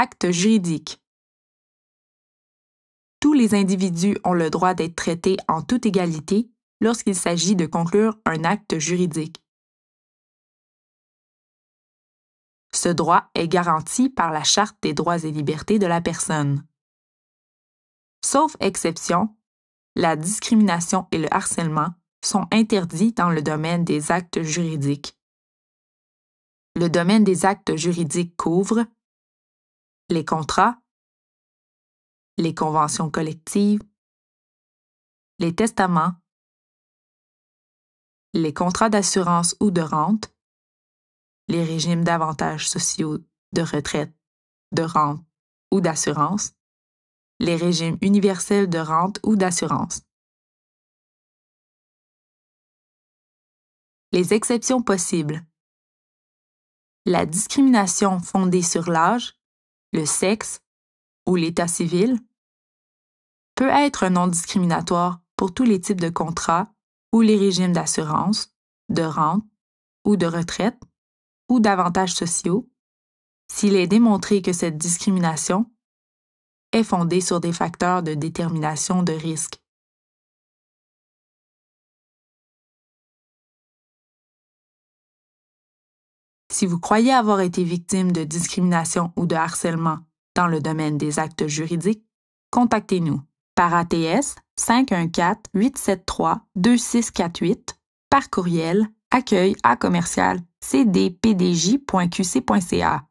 acte juridique. Tous les individus ont le droit d'être traités en toute égalité lorsqu'il s'agit de conclure un acte juridique. Ce droit est garanti par la Charte des droits et libertés de la personne. Sauf exception, la discrimination et le harcèlement sont interdits dans le domaine des actes juridiques. Le domaine des actes juridiques couvre, les contrats, les conventions collectives, les testaments, les contrats d'assurance ou de rente, les régimes d'avantages sociaux, de retraite, de rente ou d'assurance, les régimes universels de rente ou d'assurance. Les exceptions possibles. La discrimination fondée sur l'âge, le sexe ou l'état civil, peut être non discriminatoire pour tous les types de contrats ou les régimes d'assurance, de rente ou de retraite ou d'avantages sociaux s'il est démontré que cette discrimination est fondée sur des facteurs de détermination de risque. Si vous croyez avoir été victime de discrimination ou de harcèlement dans le domaine des actes juridiques, contactez-nous par ATS 514-873-2648, par courriel accueil à commercial cdpdj.qc.ca